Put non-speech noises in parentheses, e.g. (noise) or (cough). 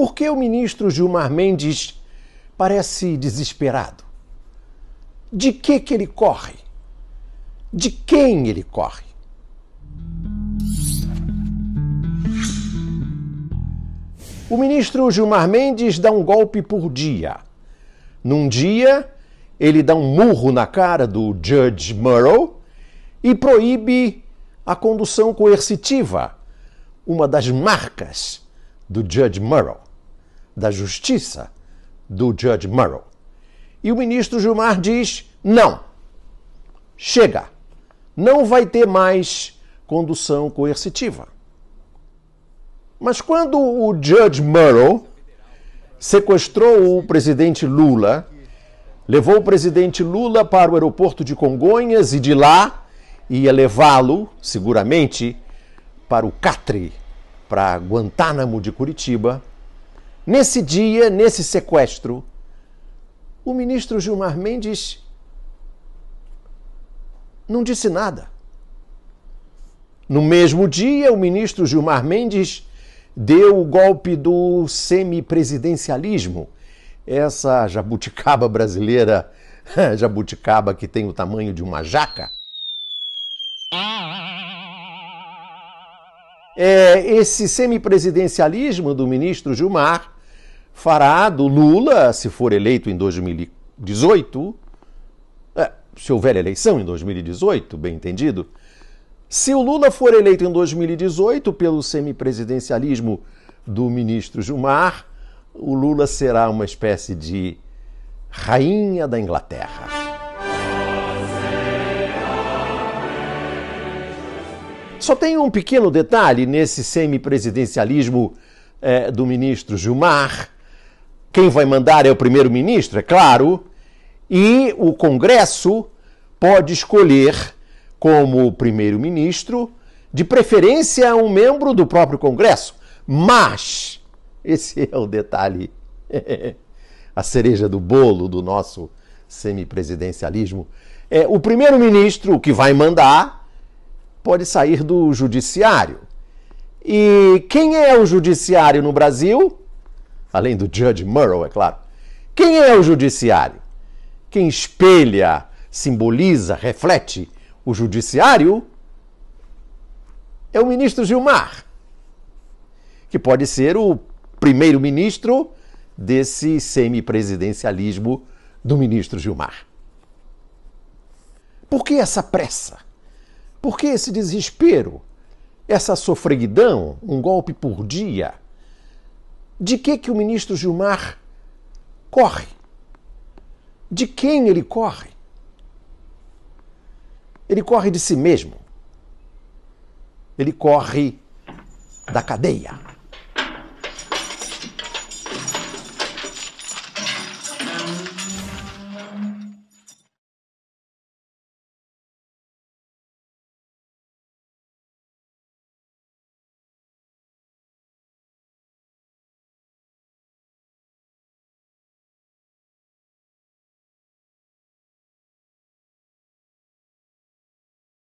Por que o ministro Gilmar Mendes parece desesperado? De que, que ele corre? De quem ele corre? O ministro Gilmar Mendes dá um golpe por dia. Num dia, ele dá um murro na cara do Judge Murrow e proíbe a condução coercitiva, uma das marcas do Judge Murrow da Justiça do Judge Murrow. E o ministro Gilmar diz: não, chega, não vai ter mais condução coercitiva. Mas quando o Judge Murrow sequestrou o presidente Lula, levou o presidente Lula para o aeroporto de Congonhas e de lá ia levá-lo, seguramente, para o Catre, para Guantánamo de Curitiba Nesse dia, nesse sequestro, o ministro Gilmar Mendes não disse nada. No mesmo dia, o ministro Gilmar Mendes deu o golpe do semipresidencialismo, essa jabuticaba brasileira, (laughs) jabuticaba que tem o tamanho de uma jaca. É, esse semipresidencialismo do ministro Gilmar fará do Lula, se for eleito em 2018, é, se houver eleição em 2018, bem entendido, se o Lula for eleito em 2018 pelo semipresidencialismo do ministro Gilmar, o Lula será uma espécie de rainha da Inglaterra. Só tem um pequeno detalhe nesse semipresidencialismo é, do ministro Gilmar, quem vai mandar é o primeiro-ministro, é claro, e o Congresso pode escolher como primeiro-ministro, de preferência, um membro do próprio Congresso. Mas, esse é o detalhe, (laughs) a cereja do bolo do nosso semipresidencialismo. É, o primeiro-ministro, que vai mandar, pode sair do judiciário. E quem é o judiciário no Brasil? além do Judge Murrow, é claro. Quem é o judiciário? Quem espelha, simboliza, reflete o judiciário é o ministro Gilmar, que pode ser o primeiro-ministro desse semipresidencialismo do ministro Gilmar. Por que essa pressa? Por que esse desespero? Essa sofreguidão? Um golpe por dia? de que, que o ministro Gilmar corre? De quem ele corre? Ele corre de si mesmo. Ele corre da cadeia.